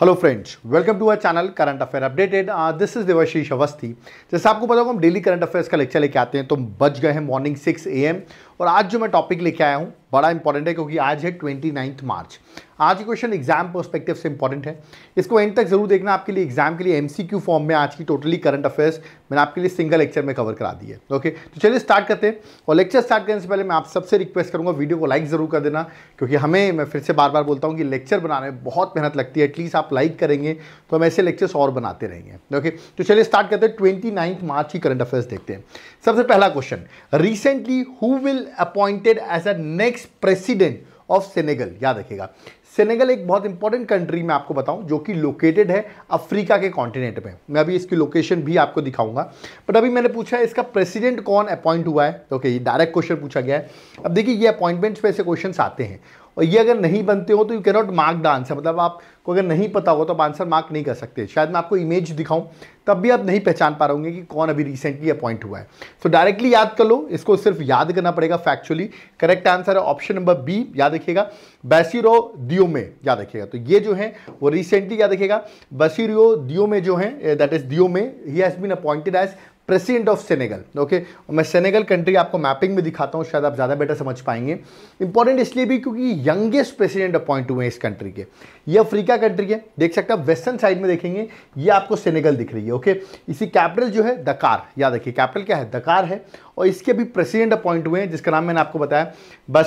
Hello friends welcome to our channel current affair updated this is Devashish Awasthi जैसे आपको पता होगा हम डेली करंट अफेयर्स का लेक्चर लेके आते हैं तो बच गए हैं मॉर्निंग सिक्स ए एम और आज जो मैं टॉपिक लेके आया हूँ बड़ा इंपॉर्टेंट है क्योंकि आज है ट्वेंटी मार्च आज क्वेश्चन एग्जाम पर्सपेक्टिव से इंपॉर्टेंट है इसको एंड तक जरूर देखना आपके लिए एग्जाम के लिए एमसीक्यू फॉर्म में आज की टोटली करंट अफेयर्स मैंने आपके लिए सिंगल लेक्चर में कवर करा दी है ओके तो चलिए स्टार्ट करते हैं और लेक्चर स्टार्ट करने से पहले मैं आप सबसे रिक्वेस्ट करूंगा वीडियो को लाइक जरूर कर देना क्योंकि हमें मैं फिर से बार बार बोलता हूँ कि लेक्चर बनाने में बहुत मेहनत लगती है एटलीस्ट आप लाइक करेंगे तो हम ऐसे लेक्चर्स और बनाते रहेंगे ओके तो चलिए स्टार्ट करते हैं ट्वेंटी मार्च की करंट अफेयर्स देखते हैं सबसे पहला question recently who will appointed as a next ex president of Senegal याद रखिएगा सेनेगल एक बहुत इंपॉर्टेंट कंट्री मैं आपको बताऊं जो कि लोकेटेड है अफ्रीका के कॉन्टिनेंट में मैं अभी इसकी लोकेशन भी आपको दिखाऊंगा बट अभी मैंने पूछा है इसका प्रेसिडेंट कौन अपॉइंट हुआ है ओके ये डायरेक्ट क्वेश्चन पूछा गया है अब देखिए ये अपॉइंटमेंट्स पे ऐसे क्वेश्चन आते हैं और ये अगर नहीं बनते हो तो you cannot mark the answer मतलब आपको अगर नहीं पता होगा तो आप आंसर मार्क नहीं कर सकते शायद मैं आपको इमेज दिखाऊं तब भी आप नहीं पहचान पा रहे कि कौन अभी रिसेंटली अपॉइंट हुआ है तो डायरेक्टली याद कर लो इसको सिर्फ याद करना पड़ेगा फैक्चुअली करेक्ट आंसर है ऑप्शन नंबर बी याद रखिएगा बैसीरो दियो में याद रखिएगा तो ये जो है वो रिसेंटली याद रखिएगा बसीरो दियो में जो है दैट इज दियो में ही has been appointed as president of Senegal okay मैं सेनेगल कंट्री आपको मैपिंग में दिखाता हूँ शायद आप ज़्यादा बेटर समझ पाएंगे इंपॉर्टेंट इसलिए भी क्योंकि यंगेस्ट प्रेसिडेंट अपॉइंट हुए हैं इस कंट्री के ये अफ्रीका कंट्री है देख सकते हैं वेस्टर्न साइड में देखेंगे ये आपको सेनेगल दिख रही है ओके इसी कैपिटल जो है दकार याद रखिए कैपिटल क्या है दकार है और इसके भी प्रेसिडेंट अपॉइंट हुए हैं जिसका नाम मैंने आपको बताया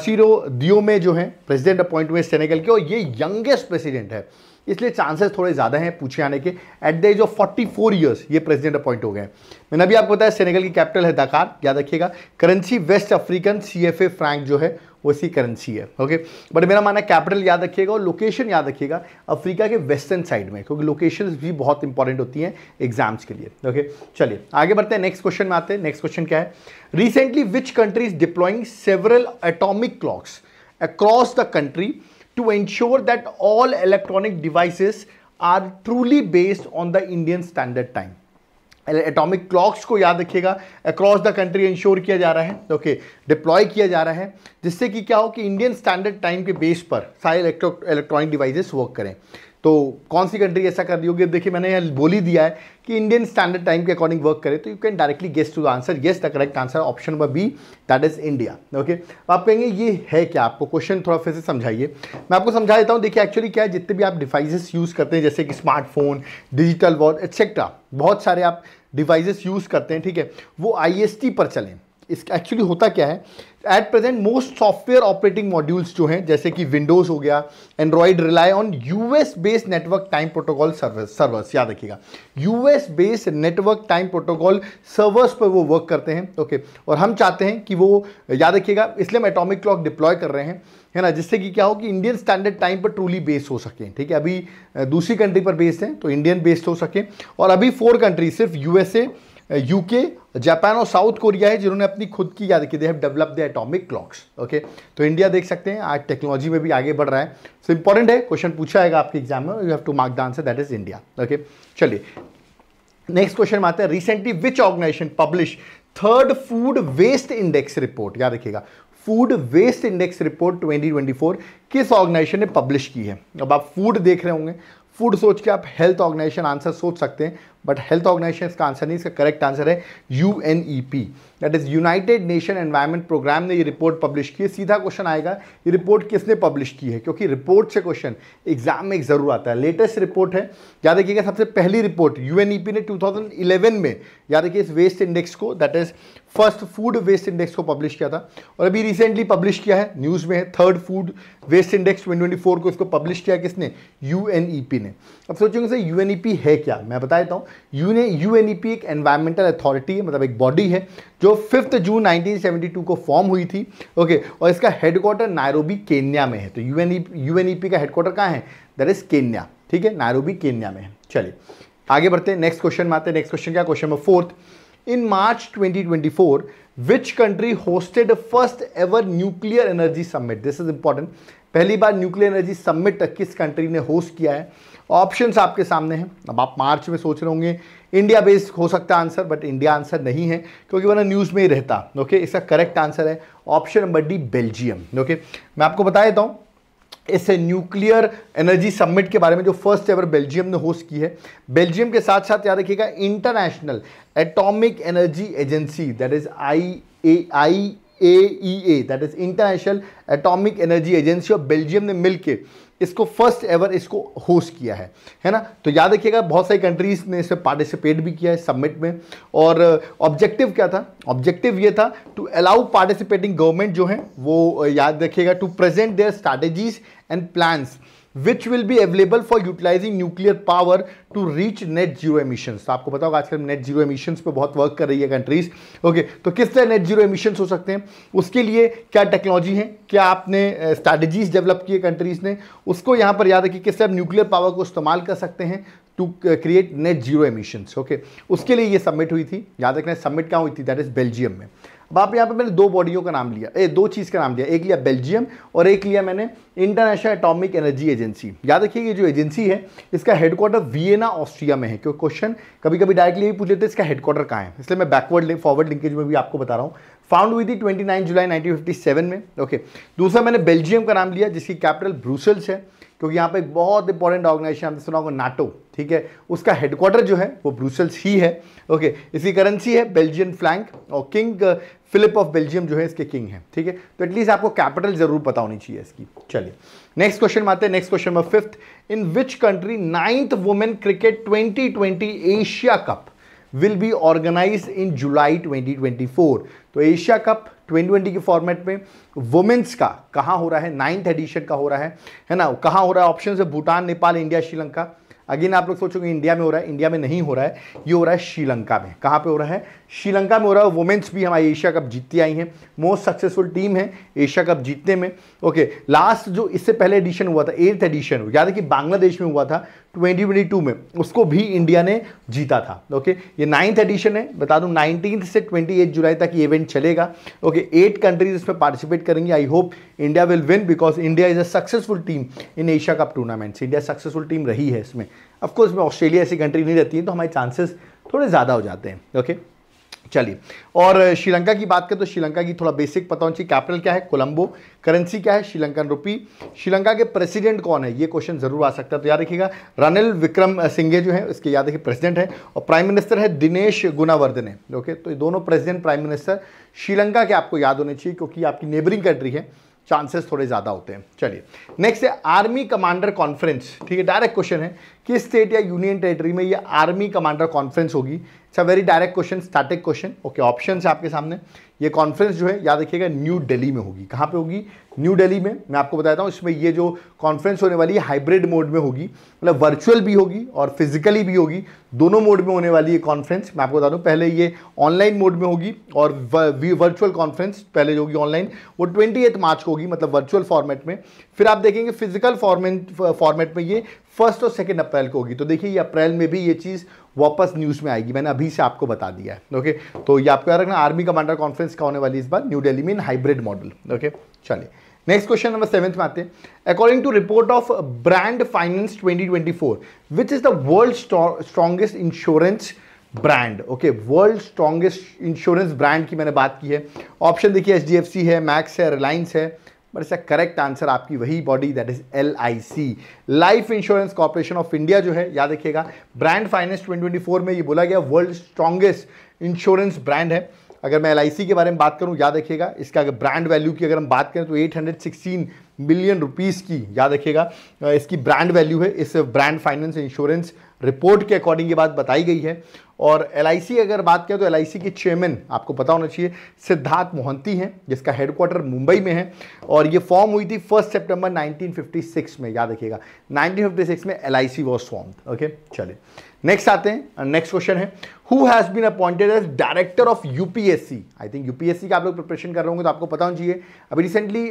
दियो दियोमे जो है प्रेसिडेंट अपॉइंट हुए सेनेगल के और ये यंगेस्ट प्रेसिडेंट है इसलिए चांसेस थोड़े ज़्यादा हैं पूछे आने के at the age of 44 years ये प्रेसिडेंट अपॉइंट हो गए मैंने अभी आपको बताया सेनेगल की कैपिटल है दाकार याद रखिएगा currency West African C F A franc जो है वैसी करेंसी है ओके बट मेरा माना कैपिटल याद रखिएगा और लोकेशन याद रखिएगा अफ्रीका के वेस्टर्न साइड में क्योंकि लोकेशन भी बहुत इंपॉर्टेंट होती हैं एग्जाम्स के लिए ओके चलिए आगे बढ़ते हैं नेक्स्ट क्वेश्चन में आते हैं नेक्स्ट क्वेश्चन क्या है recently which country is deploying several atomic clocks across the country to ensure that all electronic devices are truly based on the Indian standard time. Atomic clocks को याद रखिएगा across the country ensure किया जा रहा है okay okay, deploy किया जा रहा है जिससे कि क्या हो कि इंडियन स्टैंडर्ड टाइम के बेस पर सारे इलेक्ट्रॉनिक डिवाइसेस वर्क करें तो कौन सी कंट्री ऐसा कर रही होगी देखिए मैंने यहाँ बोल ही दिया है कि इंडियन स्टैंडर्ड टाइम के अकॉर्डिंग वर्क करें तो you can directly guess to the answer yes the correct answer option number B that is India okay आप कहेंगे ये है क्या आपको क्वेश्चन थोड़ा फिर से समझाइए मैं आपको समझा देता हूँ देखिए एक्चुअली क्या है जितने भी आप डिवाइसेस यूज़ करते हैं जैसे कि स्मार्टफोन डिजिटल वॉच एक्सेट्रा बहुत सारे आप डिवाइसेस यूज़ करते हैं ठीक है वो आई पर चलें इसका एक्चुअली होता क्या है at present most software operating modules जो हैं जैसे कि विंडोज हो गया Android rely on US based network time protocol service servers याद रखिएगा US based network time protocol servers पर वो वर्क करते हैं ओके okay. और हम चाहते हैं कि वो याद रखिएगा इसलिए हम एटोमिक क्लॉक डिप्लॉय कर रहे हैं है ना जिससे कि क्या हो कि इंडियन स्टैंडर्ड टाइम पर ट्रूली बेस हो सकें ठीक है अभी दूसरी कंट्री पर बेस्ड हैं तो इंडियन बेस्ड हो सकें और अभी फोर कंट्री सिर्फ यूएसए यूके जापान और साउथ कोरिया है जिन्होंने अपनी खुद की याद की they have develop the atomic clocks okay तो इंडिया देख सकते हैं आज टेक्नोलॉजी में भी आगे बढ़ रहा है सो इंपॉर्टेंट है क्वेश्चन पूछा जाएगा आपके एग्जाम में you have to mark the answer that is India okay चलिए नेक्स्ट क्वेश्चन आते हैं recently which organization publish third food waste index report याद रखिएगा फूड वेस्ट इंडेक्स रिपोर्ट 2024 किस ऑर्गेनाइजेशन ने पब्लिश की है अब आप फूड देख रहे होंगे फूड सोच के आप हेल्थ ऑर्गेनाइजेशन आंसर सोच सकते हैं बट हेल्थ ऑर्गेनाइजेशन इसका आंसर नहीं इसका करेक्ट आंसर है U N E P that is United Nation environment program ने ये रिपोर्ट पब्लिश की है सीधा क्वेश्चन आएगा ये रिपोर्ट किसने पब्लिश की है क्योंकि रिपोर्ट से क्वेश्चन एग्जाम में एक ज़रूर आता है लेटेस्ट रिपोर्ट है याद रखिएगा सबसे पहली report U N E P ने टू थाउजेंड इलेवन में याद रखिए इस वेस्ट इंडेक्स को that is first food waste index को पब्लिश किया था और अभी रिसेंटली पब्लिश किया है न्यूज़ में है third food waste index twenty four को इसको पब्लिश किया किसने यू एन ई पी ने अब सोचेंगे ई यू है क्या मैं बता देता हूँ यू एन e एक एनवायरमेंटल अथॉरिटी है मतलब एक बॉडी है जो फिफ्थ जून 1972 को फॉर्म हुई थी ओके और इसका हेडक्वार्टर नायरोबी केन्या में है तो यू एन यूएनईपी का हेडक्वार्टर कहाँ है दैट इज केन्या ठीक है नायरोबी केन्या में है चलिए आगे बढ़ते हैं नेक्स्ट क्वेश्चन में आते हैं नेक्स्ट क्वेश्चन क्या question number fourth in March 2024 four which country hosted first ever nuclear energy summit this is important पहली बार न्यूक्लियर एनर्जी समिट किस कंट्री ने होस्ट किया है ऑप्शंस आपके सामने हैं अब आप मार्च में सोच रहे होंगे इंडिया बेस्ड हो सकता है आंसर बट इंडिया आंसर नहीं है क्योंकि वरना न्यूज़ में ही रहता ओके इसका करेक्ट आंसर है option number D Belgium okay मैं आपको बता देता हूँ इसे न्यूक्लियर एनर्जी सबमिट के बारे में जो फर्स्ट एवर बेल्जियम ने होस्ट की है बेल्जियम के साथ साथ याद रखिएगा international atomic energy agency that is I A I A A that is international atomic energy agency of Belgium ने मिलकर इसको फर्स्ट एवर इसको होस्ट किया है है ना तो याद रखिएगा बहुत सारी कंट्रीज ने इसमें पार्टिसिपेट भी किया है सबमिट में और ऑब्जेक्टिव uh, क्या था ऑब्जेक्टिव ये था टू अलाउ पार्टिसिपेटिंग गवर्नमेंट जो है वो uh, याद रखिएगा to present their strategies and plans which will be available for utilizing nuclear power to reach net zero emissions आपको बताओ आजकल नेट जीरो एमिशंस पे बहुत वर्क कर रही है कंट्रीज ओके okay, तो किस तरह नेट जीरो एमिशंस हो सकते हैं उसके लिए क्या टेक्नोलॉजी है क्या आपने स्ट्रैटेजीज डेवलप किए कंट्रीज ने उसको यहाँ पर याद रखिए किस तरह न्यूक्लियर पावर को इस्तेमाल कर सकते हैं to create net zero emissions okay उसके लिए ये सबमिट हुई थी याद रखना सबमिट कहाँ हुई थी दैट इज़ बेल्जियम में बाप यहाँ पे मैंने दो बॉडियों का नाम लिया ए दो चीज़ का नाम लिया एक लिया बेल्जियम और एक लिया मैंने इंटरनेशनल एटॉमिक एनर्जी एजेंसी याद रखिए ये जो एजेंसी है इसका हेडक्वार्टर वियना ऑस्ट्रिया में है क्योंकि क्वेश्चन कभी कभी डायरेक्टली पूछ लेते हैं इसका हेडक्वार्टर कहाँ है इसलिए मैं बैकवर्ड फॉरवर्ड लिंकेज में भी आपको बता रहा हूँ फाउंड हुई थी ट्वेंटी जुलाई नाइनटीन में ओके दूसरा मैंने बेल्जियम का नाम लिया जिसकी कैपिटल ब्रूसल्स है क्योंकि यहाँ पे एक बहुत इंपॉर्टेंट ऑर्गेनाइजेशन आपने सुना होगा नाटो ठीक है उसका हेडक्वार्टर जो है वो ब्रूसल्स ही है ओके इसकी करेंसी है बेल्जियन फ्लैंक और किंग फिलिप ऑफ बेल्जियम जो है इसके किंग है ठीक है तो एटलीस्ट आपको कैपिटल जरूर पता होनी चाहिए इसकी चलिए नेक्स्ट क्वेश्चन में आते हैं next question fifth in which country ninth women cricket 2020 Asia Cup will be organize in July 2024 तो एशिया कप 2020 के फॉर्मेट में वुमेन्स का कहाँ हो रहा है नाइन्थ एडिशन का हो रहा है है ना कहाँ हो रहा है ऑप्शन है भूटान नेपाल इंडिया श्रीलंका अगेन आप लोग सोचोगे इंडिया में हो रहा है इंडिया में नहीं हो रहा है ये हो रहा है श्रीलंका में कहाँ पे हो रहा है श्रीलंका में हो रहा है वुमेन्स भी हमारी एशिया कप जीतती आई हैं मोस्ट सक्सेसफुल टीम है एशिया कप जीतने में ओके लास्ट जो इससे पहले एडिशन हुआ था एट्थ एडिशन याद है कि बांग्लादेश में हुआ था 2022 में उसको भी इंडिया ने जीता था ओके ये नाइन्थ एडिशन है बता दूं नाइनटीन से 28 जुलाई तक ये इवेंट चलेगा ओके एट कंट्रीज इसमें पार्टिसिपेट करेंगी I hope India will win because India is a successful team in Asia Cup tournaments India successful team रही है इसमें ऑफकोर्स में ऑस्ट्रेलिया ऐसी कंट्री नहीं रहती है तो हमारे चांसेस थोड़े ज़्यादा हो जाते हैं ओके चलिए और श्रीलंका की बात करें तो श्रीलंका की थोड़ा बेसिक पता होना चाहिए कैपिटल क्या है कोलंबो करेंसी क्या है श्रीलंकन रुपी श्रीलंका के प्रेसिडेंट कौन है ये क्वेश्चन जरूर आ सकता है तो याद रखिएगा रनिल विक्रम सिंघे जो है इसके याद रखिए प्रेसिडेंट है और प्राइम मिनिस्टर है दिनेश गुनावर्धने ओके तो ये दोनों प्रेसिडेंट प्राइम मिनिस्टर श्रीलंका के आपको याद होने चाहिए क्योंकि आपकी नेबरिंग कंट्री है चांसेस थोड़े ज़्यादा होते हैं चलिए नेक्स्ट है आर्मी कमांडर कॉन्फ्रेंस ठीक है डायरेक्ट क्वेश्चन है किस स्टेट या यूनियन टेरिटरी में ये आर्मी कमांडर कॉन्फ्रेंस होगी it's a very direct question static question okay option है आपके सामने ये कॉन्फ्रेंस जो है याद रखिएगा न्यू दिल्ली में होगी कहाँ पे होगी न्यू दिल्ली में मैं आपको बताता हूँ इसमें ये जो कॉन्फ्रेंस होने वाली है हाइब्रिड मोड में होगी मतलब वर्चुअल भी होगी और फिजिकली भी होगी दोनों मोड में होने वाली ये कॉन्फ्रेंस मैं आपको बता दूँ पहले ये ऑनलाइन मोड में होगी और वर्चुअल कॉन्फ्रेंस पहले जो होगी ऑनलाइन वो ट्वेंटी मार्च को होगी मतलब वर्चुअल फॉर्मेट में फिर आप देखेंगे फिजिकल फॉर्मेट फॉर्मेट में ये फर्स्ट और सेकेंड अप्रैल को होगी तो देखिए ये अप्रैल में भी ये चीज़ वापस न्यूज़ में आएगी मैंने अभी से आपको बता दिया है ओके तो ये आपको याद रखना आर्मी कमांडर कॉन्फ्रेंस का होने वाली इस बार न्यू दिल्ली में इन हाइब्रिड मॉडल ओके चलिए नेक्स्ट क्वेश्चन नंबर सेवेंथ में आते हैं according to report of Brand Finance 2024 which is the world strongest insurance brand okay world strongest insurance brand की मैंने बात की है ऑप्शन देखिए एच है मैक्स है रिलायंस है बट इसका करेक्ट आंसर आपकी वही body that is L I C life insurance corporation of India जो है याद रखिएगा ब्रांड फाइनेंस 2024 में ये बोला गया वर्ल्ड स्ट्रॉन्गेस्ट इंश्योरेंस ब्रांड है अगर मैं एल के बारे में बात करूँ याद रखिएगा इसका अगर ब्रांड वैल्यू की अगर हम बात करें तो 816 मिलियन रुपीज़ की याद रखिएगा इसकी ब्रांड वैल्यू है इस ब्रांड फाइनेंस इंश्योरेंस रिपोर्ट के अकॉर्डिंग ये बात बताई गई है और एल अगर बात करें तो एल के चेयरमैन आपको पता होना चाहिए सिद्धार्थ मोहंती हैं जिसका हेडक्वार्टर मुंबई में है और ये फॉर्म हुई थी फर्स्ट सितंबर 1956 में याद रखिएगा 1956 में L I C was form okay चले नेक्स्ट आते हैं नेक्स्ट क्वेश्चन है who has been appointed as director of U I think U का आप लोग प्रिपरेशन कर रहे होंगे तो आपको पता होना चाहिए अभी रिसेंटली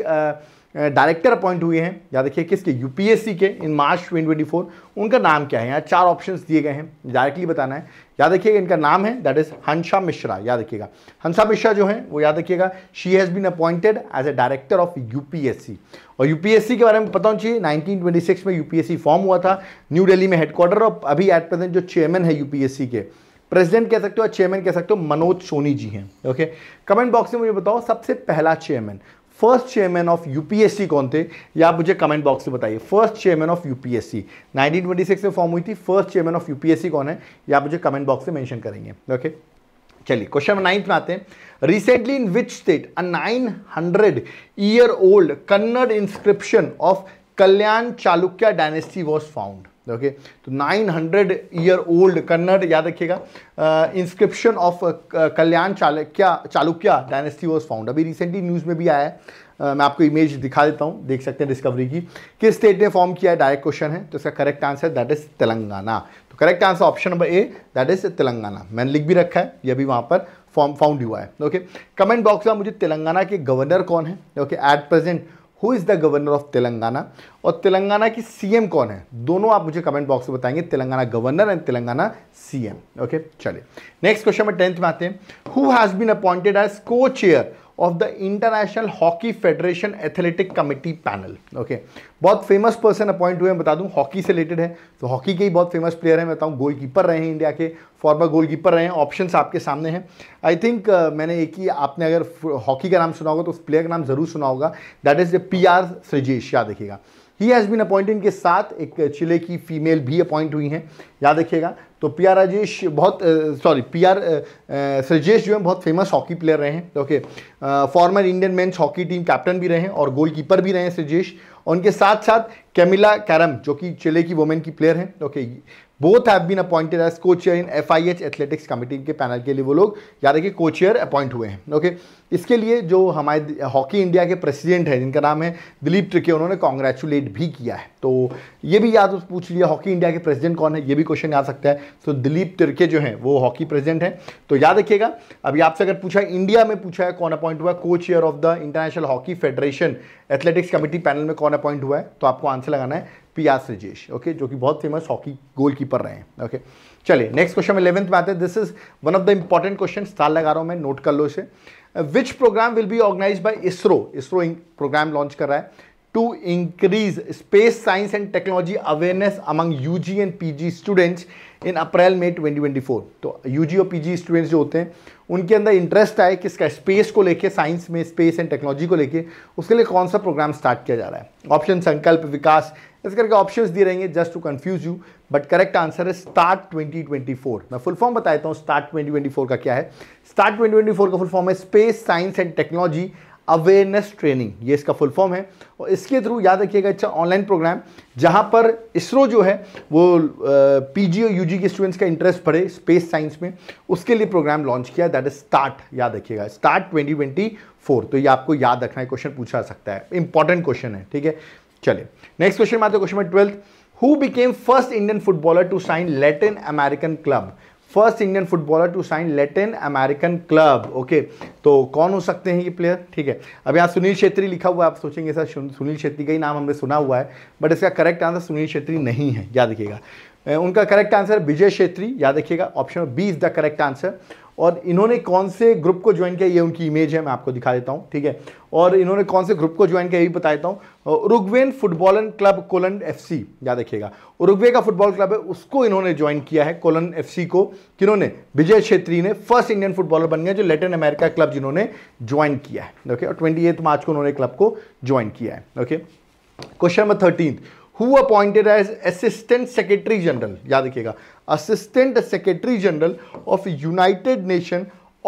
डायरेक्टर अपॉइंट हुए हैं या देखिए किसके यूपीएससी के इन मार्च 2024 उनका नाम क्या है यहाँ चार ऑप्शंस दिए गए हैं डायरेक्टली बताना है याद रखिएगा इनका नाम है दैट इज हंसा मिश्रा याद रखिएगा हंसा मिश्रा जो है वो याद रखिएगा she has been appointed as a director of UPSC और यूपीएससी के बारे में पता होना चाहिए 1926 में यूपीएससी फॉर्म हुआ था न्यू दिल्ली में हेडक्वार्टर और अभी एट प्रेजेंट जो चेयरमैन है यूपीएससी के प्रेसिडेंट कह सकते हो चेयरमैन कह सकते हो मनोज सोनी जी हैं ओके कमेंट बॉक्स में मुझे बताओ सबसे पहला chairman first chairman of UPSC कौन थे ये आप मुझे कमेंट बॉक्स में बताइए फर्स्ट चेयरमैन ऑफ यूपीएससी 1926 में फॉर्म हुई थी फर्स्ट चेयरमैन ऑफ यूपीएससी कौन है ये आप मुझे कमेंट बॉक्स में मेंशन करेंगे ओके चलिए क्वेश्चन नाइन्थ में आते हैं recently in which state a 900 year old Kannada inscription of Kalyan Chalukya dynasty was found okay तो 900 ईयर ओल्ड कन्नड़ याद रखिएगा inscription of Kalyan Chalukya Chalukya dynasty was found अभी रिसेंटली न्यूज़ में भी आया है uh, मैं आपको इमेज दिखा देता हूँ देख सकते हैं डिस्कवरी की किस स्टेट ने फॉर्म किया है डायरेक्ट क्वेश्चन है तो इसका correct answer that is Telangana तो correct answer option number A that is Telangana मैंने लिख भी रखा है यह भी वहां पर फॉर्म फाउंड हुआ है ओके कमेंट बॉक्स में मुझे तेलंगाना के गवर्नर कौन है okay at present who is the governor of Telangana और तेलंगाना की सीएम कौन है दोनों आप मुझे कमेंट बॉक्स में बताएंगे Telangana governor and Telangana CM okay चलिए नेक्स्ट क्वेश्चन में टेंथ में आते हैं who has been appointed as co chair of the international hockey federation athletic committee panel okay बहुत फेमस पर्सन अपॉइंट हुए हैं बता दूं हॉकी से रिलेटेड है तो हॉकी के ही बहुत फेमस प्लेयर हैं मैं बताऊं गोलकीपर रहे हैं इंडिया के फॉर्मर गोलकीपर रहे हैं ऑप्शंस आपके सामने हैं आई थिंक uh, मैंने एक ही आपने अगर हॉकी का नाम सुना होगा तो उस प्लेयर का नाम ज़रूर सुना होगा that is the P R Sreejesh याद ही हैज़ बीन अपॉइंट इनके साथ एक चिले की फीमेल भी अपॉइंट हुई हैं याद रखिएगा तो पी आर राजेश बहुत सॉरी पी आर सजेश जो है बहुत फेमस हॉकी प्लेयर रहे हैं okay former Indian men's hockey team captain भी रहे हैं और गोलकीपर भी रहे हैं सजेश उनके साथ साथ कैमिला कैरम जो कि चिले की वोमेन की प्लेयर हैं okay both have been appointed as co chair in F I H athletics committee के पैनल के लिए वो लोग याद रखिए को चेयर अपॉइंट हुए हैं ओके इसके लिए जो हमारे हॉकी इंडिया के प्रेसिडेंट हैं जिनका नाम है दिलीप ट्रिके उन्होंने कॉन्ग्रेचुलेट भी किया है तो ये भी याद पूछ लिया हॉकी इंडिया के प्रेसिडेंट कौन है ये भी क्वेश्चन आ सकता है तो दिलीप तिरके जो है वो हॉकी प्रेसिडेंट हैं तो याद रखिएगा अभी आपसे अगर पूछा है इंडिया में पूछा है कौन अपॉइंट हुआ है co chair of the international hockey federation athletics committee panel में कौन अपॉइंट हुआ है तो आपको आंसर लगाना है पियास रिजेश ओके जो कि बहुत फेमस हॉकी गोलकीपर रहे हैं ओके चलिए नेक्स्ट क्वेश्चन में इलेवंथ में आते हैं this is one of the important question साल लगा रहा हूँ मैं नोट कर लो इसे which program will be organise by ISRO ISRO program launch कर रहा है to increase space science and technology awareness among U G and P G students in April May 2024 तो यूजी और पीजी स्टूडेंट्स जो होते हैं उनके अंदर इंटरेस्ट आए किसका स्पेस को लेके साइंस में स्पेस एंड टेक्नोलॉजी को लेके उसके लिए कौन सा प्रोग्राम स्टार्ट किया जा रहा है ऑप्शन संकल्प विकास इस करके ऑप्शंस दिए रहेंगे just to confuse you but correct answer है स्टार्ट 2024 मैं फुल फॉर्म बता देता हूँ स्टार्ट 2024 का क्या है स्टार्ट 2024 का फुल फॉर्म है space science and technology awareness training ये इसका फुल फॉर्म है और इसके थ्रू याद रखिएगा अच्छा ऑनलाइन प्रोग्राम जहाँ पर इसरो जो है वो पीजी और यूजी के स्टूडेंट्स का इंटरेस्ट पड़े स्पेस साइंस में उसके लिए प्रोग्राम लॉन्च किया दैट इज स्टार्ट याद रखिएगा स्टार्ट ट्वेंटी ट्वेंटी फोर तो ये आपको याद रखना है क्वेश्चन पूछा सकता है इंपॉर्टेंट क्वेश्चन है ठीक है चलिए नेक्स्ट क्वेश्चन में आते question number twelfth who became first Indian footballer to sign Latin American club first Indian footballer to sign Latin American club okay तो कौन हो सकते हैं ये प्लेयर ठीक है अब यहाँ सुनील छेत्री लिखा हुआ है आप सोचेंगे सर सुनील छेत्री का ही नाम हमने सुना हुआ है बट इसका करेक्ट आंसर सुनील छेत्री नहीं है याद रखिएगा उनका करेक्ट आंसर विजय छेत्री याद रखिएगा option B is the correct answer और इन्होंने कौन से ग्रुप को ज्वाइन किया ये उनकी इमेज है मैं आपको दिखा देता हूँ ठीक है और इन्होंने कौन से ग्रुप को ज्वाइन किया ये बता देता हूँ Uruguayan football club Colon F याद रखिएगा उरुग्वे का फुटबॉल क्लब है उसको इन्होंने ज्वाइन किया है कोलन एफ को किन्होंने विजय छेत्री ने फर्स्ट इंडियन फुटबॉलर बन गया जो लेटिन अमेरिका क्लब जिन्होंने ज्वाइन किया है ओके और ट्वेंटी मार्च को उन्होंने क्लब को ज्वाइन किया है okay question number thirteen who appointed as assistant secretary general याद रखिएगा assistant secretary general of United Nation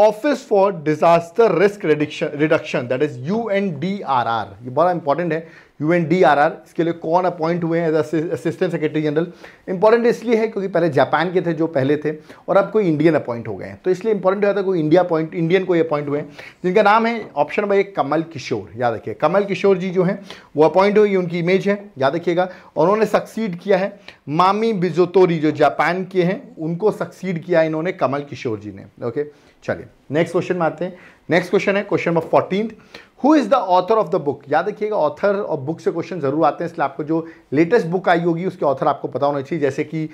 office for disaster risk reduction reduction that is U N D R R ये बड़ा important है U N D R R इसके लिए कौन appoint हुए हैं as assistant secretary general important इसलिए है क्योंकि पहले जापान के थे जो पहले थे और अब कोई इंडियन अपॉइंट हो गए हैं तो इसलिए इंपॉर्टेंट हुआ था कोई इंडिया अपॉइंट इंडियन कोई अपॉइंट हुए हैं जिनका नाम है ऑप्शन नंबर एक कमल किशोर याद रखिए कमल किशोर जी जो हैं वो अपॉइंट हुई उनकी इमेज है याद रखिएगा और उन्होंने सक्सीड किया है मामी बिजोतोरी जो जापान के हैं उनको सक्सीड किया इन्होंने कमल किशोर जी ने ओके चलिए नेक्स्ट क्वेश्चन में आते हैं नेक्स्ट क्वेश्चन है question number fourteen who is the author of the book याद रखिएगा ऑथर और बुक से क्वेश्चन जरूर आते हैं इसलिए आपको जो लेटेस्ट बुक आई होगी उसके ऑथर आपको पता होना चाहिए जैसे कि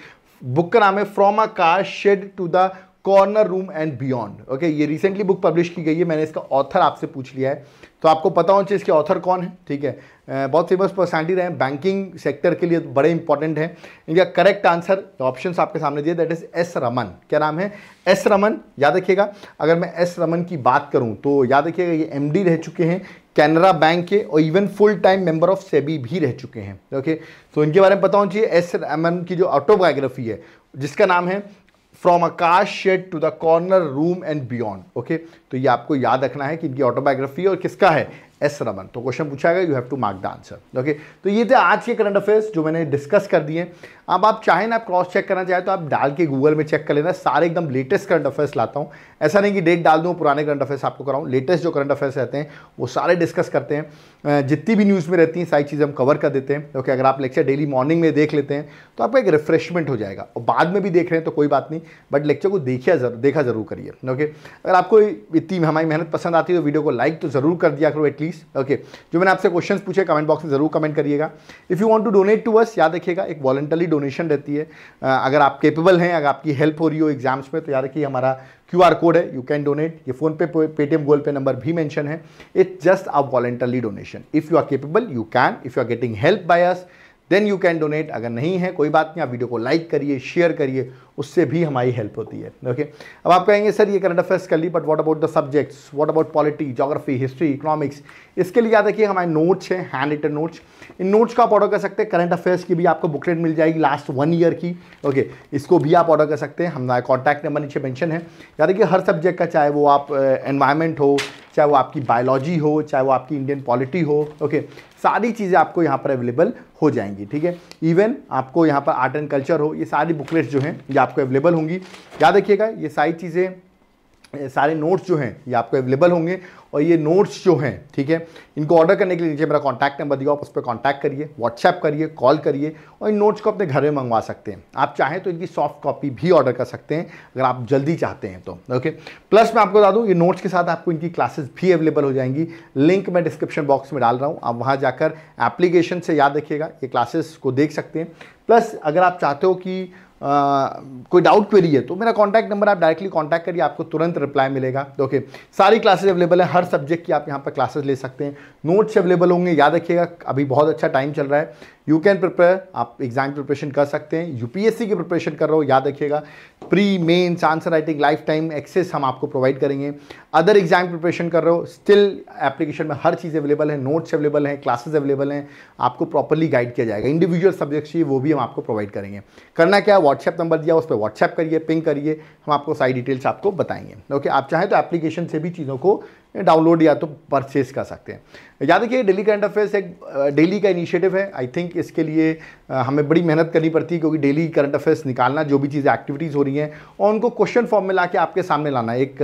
बुक का नाम है from a car shed to the corner room and beyond okay ये रिसेंटली बुक पब्लिश की गई है मैंने इसका ऑथर आपसे पूछ लिया है तो आपको पता होना चाहिए इसके ऑथर कौन है ठीक है बहुत फेमस पर्सनैलिटी रहे बैंकिंग सेक्टर के लिए बड़े इंपॉर्टेंट हैं इनका करेक्ट आंसर ऑप्शन आपके सामने दिए दैट इज एस रमन क्या नाम है एस रमन याद रखिएगा अगर मैं एस रमन की बात करूँ तो याद रखिएगा ये एम रह चुके हैं कैनरा बैंक के और even full time member of SEBI भी रह चुके हैं ओके तो इनके बारे में पता होना चाहिए एस रमन की जो ऑटोबायोग्राफी है जिसका नाम है from a car shed to the corner room and beyond okay तो ये आपको याद रखना है कि इनकी ऑटोबायोग्राफी और किसका है एस रमन तो क्वेश्चन पूछा गया you have to mark the answer okay तो ये थे आज के करंट अफेयर्स जो मैंने डिस्कस कर दिए अब आप चाहें ना आप क्रॉस चेक करना चाहें तो आप डाल के गूगल में चेक कर लेना सारे एकदम लेटेस्ट करंट अफेयर्स लाता हूँ ऐसा नहीं कि डेट डाल दूँ पुराने करंट अफेयर्स आपको कराऊँ लेटेस्ट जो करंट अफेयर्स रहते हैं वो सारे डिस्कस करते हैं जितनी भी न्यूज़ में रहती हैं सारी चीज़ें हम कवर कर देते हैं ओके अगर आप लेक्चर डेली मॉर्निंग में देख लेते हैं तो आपका एक रिफ्रेशमेंट हो जाएगा और बाद में भी देख रहे हैं तो कोई बात नहीं बट लेक्चर को देखिए जरूर देखा जरूर करिए ओके अगर आपको इतनी हमारी मेहनत पसंद आती है तो वीडियो को लाइक तो ज़रूर कर दिया करो एटलीस्ट ओके जो मैंने आपसे क्वेश्चन पूछे कमेंट बॉक्स में ज़रूर कमेंट करिएगा if you want to donate to us याद रखिएगा एक वॉलेंटरी डोनेशन रहती है अगर आप केपेबल हैं अगर आपकी हेल्प हो रही हो एग्जाम्स में तो याद रखिए हमारा क्यू आर कोड है यू कैन डोनेट ये PhonePe Paytm Google Pay number भी मैंशन है it's just a voluntarily donation if you are capable you can if you are getting help by us then you can donate अगर नहीं है कोई बात नहीं आप वीडियो को लाइक करिए शेयर करिए उससे भी हमारी हेल्प होती है ओके अब आप कहेंगे सर ये करंट अफेयर्स कर ली but what about the subjects what about polity geography history economics इसके लिए याद रखिए हमारे नोट्स हैं हैंड रिटन नोट्स इन नोट्स को आप ऑर्डर कर सकते हैं करंट अफेयर्स की भी आपको बुकलेट मिल जाएगी लास्ट वन ईयर की ओके इसको भी आप ऑर्डर कर सकते हैं हमारा कॉन्टैक्ट नंबर नीचे मैंशन है याद रखिए हर सब्जेक्ट का चाहे वो आप एनवायरमेंट हो चाहे वो आपकी बायोलॉजी हो चाहे वो आपकी इंडियन पॉलिटी हो ओके सारी चीज़ें आपको यहाँ पर अवेलेबल हो जाएंगी ठीक है इवन आपको यहाँ पर आर्ट एंड कल्चर हो ये सारी बुकलेट्स जो हैं ये आपको अवेलेबल होंगी याद रखिएगा ये सारी चीज़ें सारे नोट्स जो हैं ये आपको अवेलेबल होंगे और ये नोट्स जो हैं ठीक है इनको ऑर्डर करने के लिए नीचे मेरा कॉन्टैक्ट नंबर दिया आप उस पर कॉन्टैक्ट करिए व्हाट्सएप करिए कॉल करिए और इन नोट्स को अपने घर में मंगवा सकते हैं आप चाहें तो इनकी सॉफ्ट कॉपी भी ऑर्डर कर सकते हैं अगर आप जल्दी चाहते हैं तो ओके प्लस मैं आपको बता दूँ ये नोट्स के साथ आपको इनकी क्लासेस भी अवेलेबल हो जाएंगी लिंक मैं डिस्क्रिप्शन बॉक्स में डाल रहा हूँ आप वहाँ जाकर एप्लीकेशन से याद रखिएगा ये क्लासेस को देख सकते हैं प्लस अगर आप चाहते हो कि कोई डाउट क्वेरी है तो मेरा कॉन्टैक्ट नंबर आप डायरेक्टली कॉन्टैक्ट करिए आपको तुरंत रिप्लाई मिलेगा ओके सारी क्लासेज अवेलेबल है हर सब्जेक्ट की आप यहाँ पर क्लासेज ले सकते हैं नोट्स अवेलेबल होंगे याद रखिएगा अभी बहुत अच्छा टाइम चल रहा है यू कैन प्रिपेयर आप एग्जाम प्रिपरेशन कर सकते हैं यूपीएससी की प्रिपरेशन कर रहे हो याद रखिएगा pre mains answer writing lifetime access हम आपको प्रोवाइड करेंगे अदर एग्जाम प्रिपरेशन कर रहे हो स्टिल एप्लीकेशन में हर चीज़ अवेलेबल है नोट्स अवेलेबल हैं क्लासेस अवेलेबल हैं आपको प्रॉपरली गाइड किया जाएगा इंडिविजुअल सब्जेक्ट्स ये वो भी हम आपको प्रोवाइड करेंगे करना क्या व्हाट्सएप नंबर दिया उस पर व्हाट्सएप करिए पिंग करिए हम आपको सारी डिटेल्स आपको बताएंगे ओके आप चाहें तो एप्लीकेशन से भी चीज़ों को डाउनलोड या तो परचेज कर सकते हैं याद रखिए डेली करंट अफेयर्स एक डेली का इनिशिएटिव है आई थिंक इसके लिए हमें बड़ी मेहनत करनी पड़ती है क्योंकि डेली करंट अफेयर्स निकालना जो भी चीज़ें एक्टिविटीज़ हो रही हैं और उनको क्वेश्चन फॉर्म में ला के आपके सामने लाना एक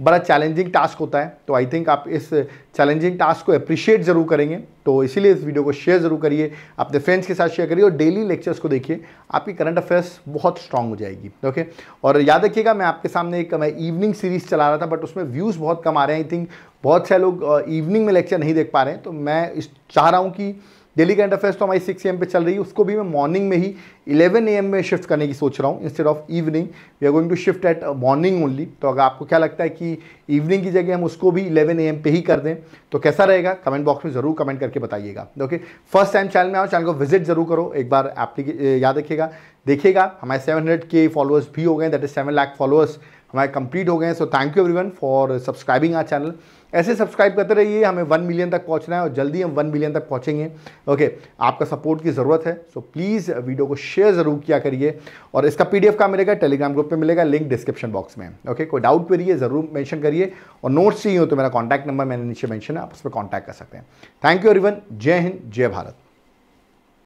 बड़ा चैलेंजिंग टास्क होता है तो आई थिंक आप इस चैलेंजिंग टास्क को अप्रिशिएट ज़रूर करेंगे तो इसीलिए इस वीडियो को शेयर ज़रूर करिए अपने फ्रेंड्स के साथ शेयर करिए और डेली लेक्चर्स को देखिए आपकी करंट अफेयर्स बहुत स्ट्रांग हो जाएगी ओके और याद रखिएगा मैं आपके सामने एक मैं इवनिंग सीरीज़ चला रहा था बट उसमें व्यूज़ बहुत कम आ रहे हैं आई थिंक बहुत से लोग इवनिंग में लेक्चर नहीं देख पा रहे हैं तो मैं इस चाह रहा हूँ कि डेली करंट अफेयर्स तो हमारी सिक्स ए पे चल रही है उसको भी मैं मॉर्निंग में ही इलेवन ए में शिफ्ट करने की सोच रहा हूँ instead of evening we are going to shift at morning only तो अगर आपको क्या लगता है कि इवनिंग की जगह हम उसको भी इलेवन ए पे ही कर दें तो कैसा रहेगा कमेंट बॉक्स में ज़रूर कमेंट करके बताइएगा ओके फर्स्ट टाइम चैनल में आओ चैनल को विजिट जरूर करो एक बार एप्लीके याद रखिएगा देखिएगा हमारे सेवन के फॉलोअर्स भी हो गए that is seven lakh followers हमारे कंप्लीट हो गए so thank you every for subscribing our channel ऐसे सब्सक्राइब करते रहिए हमें वन मिलियन तक पहुंचना है और जल्दी हम वन मिलियन तक पहुंचेंगे ओके आपका सपोर्ट की ज़रूरत है सो प्लीज़ वीडियो को शेयर ज़रूर किया करिए और इसका पी डी का मिलेगा टेलीग्राम ग्रुप पे मिलेगा लिंक डिस्क्रिप्शन बॉक्स में ओके कोई डाउट करिए ज़रूर मैंशन करिए और नोट्स चाहिए हो तो मेरा कॉन्टैक्ट नंबर मैंने नीचे मैंशन है आप उस पर कॉन्टैक्ट कर सकते हैं थैंक यू एवरीवन जय हिंद जय भारत